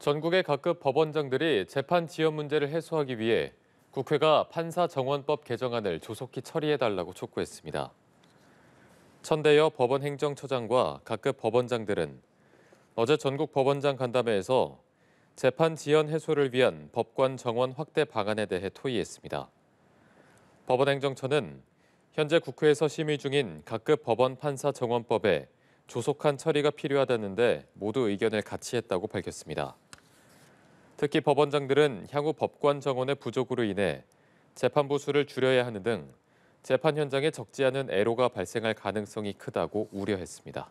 전국의 각급 법원장들이 재판 지연 문제를 해소하기 위해 국회가 판사 정원법 개정안을 조속히 처리해달라고 촉구했습니다. 천대여 법원행정처장과 각급 법원장들은 어제 전국 법원장 간담회에서 재판 지연 해소를 위한 법관 정원 확대 방안에 대해 토의했습니다. 법원행정처는 현재 국회에서 심의 중인 각급 법원 판사 정원법에 조속한 처리가 필요하다는데 모두 의견을 같이 했다고 밝혔습니다. 특히 법원장들은 향후 법관 정원의 부족으로 인해 재판부 수를 줄여야 하는 등 재판 현장에 적지 않은 애로가 발생할 가능성이 크다고 우려했습니다.